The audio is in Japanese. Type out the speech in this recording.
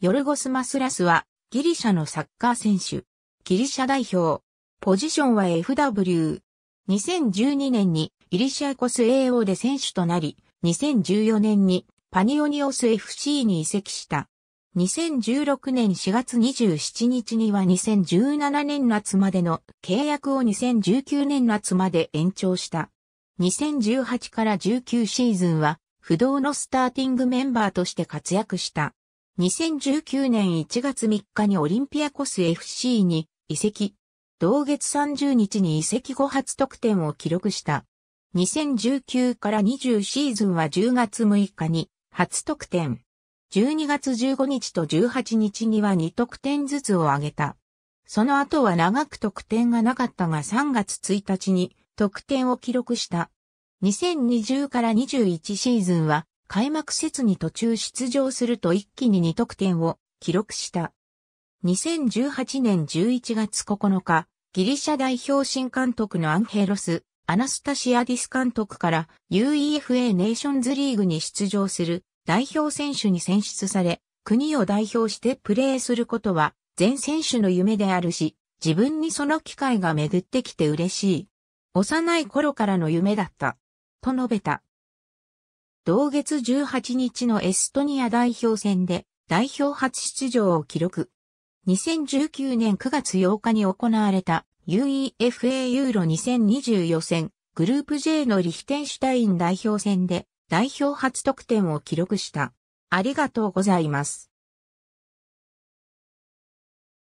ヨルゴス・マスラスはギリシャのサッカー選手。ギリシャ代表。ポジションは FW。2012年にイリシャコス AO で選手となり、2014年にパニオニオス FC に移籍した。2016年4月27日には2017年夏までの契約を2019年夏まで延長した。2018から19シーズンは不動のスターティングメンバーとして活躍した。2019年1月3日にオリンピアコス FC に移籍。同月30日に移籍後初得点を記録した。2019から20シーズンは10月6日に初得点。12月15日と18日には2得点ずつを挙げた。その後は長く得点がなかったが3月1日に得点を記録した。2020から21シーズンは開幕節に途中出場すると一気に2得点を記録した。2018年11月9日、ギリシャ代表新監督のアンヘロス、アナスタシアディス監督から UEFA ネーションズリーグに出場する代表選手に選出され、国を代表してプレーすることは全選手の夢であるし、自分にその機会が巡ってきて嬉しい。幼い頃からの夢だった。と述べた。同月18日のエストニア代表戦で代表初出場を記録。2019年9月8日に行われた UEFA ユーロ2020予選グループ J のリヒテンシュタイン代表戦で代表初得点を記録した。ありがとうございます。